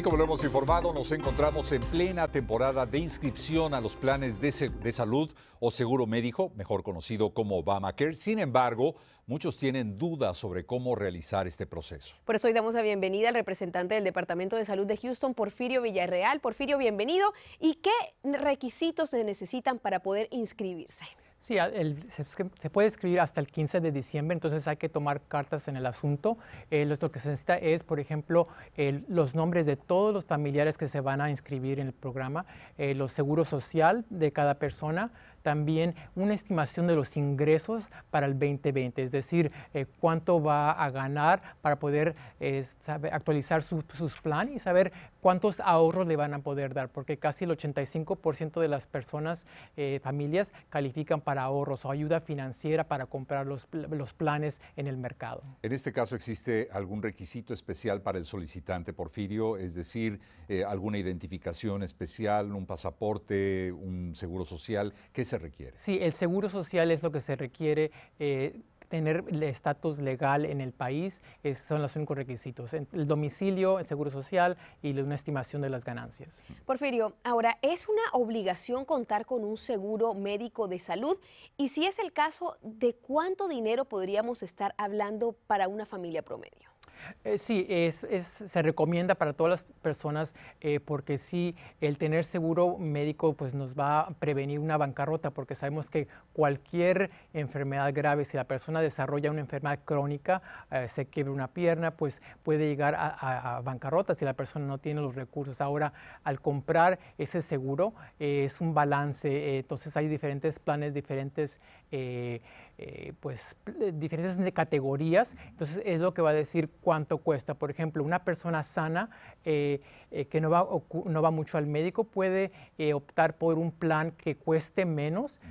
Y como lo hemos informado, nos encontramos en plena temporada de inscripción a los planes de, salud o seguro médico, mejor conocido como Obamacare. Sin embargo, muchos tienen dudas sobre cómo realizar este proceso. Por eso hoy damos la bienvenida al representante del Departamento de Salud de Houston, Porfirio Villarreal. Porfirio, bienvenido. ¿Y qué requisitos se necesitan para poder inscribirse? Sí, se, puede escribir hasta el 15 de diciembre, entonces hay que tomar cartas en el asunto. Eh, lo, que se necesita es, por ejemplo, los nombres de todos los familiares que se van a inscribir en el programa, eh, los seguros social de cada persona, también una estimación de los ingresos para el 2020, es decir, eh, cuánto va a ganar para poder eh, actualizar sus planes y saber cuántos ahorros le van a poder dar, porque casi el 85% de las personas, eh, familias, califican para ahorros o ayuda financiera para comprar los, planes en el mercado. En este caso, ¿existe algún requisito especial para el solicitante, Porfirio? Es decir, alguna identificación especial, un pasaporte, un seguro social, ¿qué se requiere. Sí, el seguro social es lo que se requiere. Eh, tener el estatus legal en el país son los únicos requisitos. El domicilio, el seguro social y una estimación de las ganancias. Porfirio, ahora, ¿es una obligación contar con un seguro médico de salud? Y si es el caso, ¿de cuánto dinero podríamos estar hablando para una familia promedio? Eh, sí, es, se recomienda para todas las personas eh, porque sí, el tener seguro médico pues nos va a prevenir una bancarrota porque sabemos que cualquier enfermedad grave, si la persona desarrolla una enfermedad crónica, eh, se quiebra una pierna, pues puede llegar a, bancarrota si la persona no tiene los recursos. Ahora, al comprar ese seguro es un balance, entonces hay diferentes planes, diferentes... Eh, pues, diferencias de categorías, entonces es lo que va a decir cuánto cuesta. Por ejemplo, una persona sana eh, eh, que no va, no va mucho al médico puede optar por un plan que cueste menos,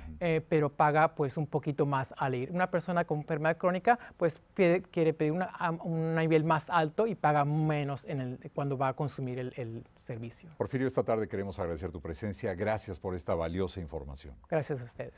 pero paga pues un poquito más al ir. Una persona con enfermedad crónica pues quiere pedir un nivel más alto y paga menos en el, cuando va a consumir el servicio. Porfirio, esta tarde queremos agradecer tu presencia. Gracias por esta valiosa información. Gracias a ustedes.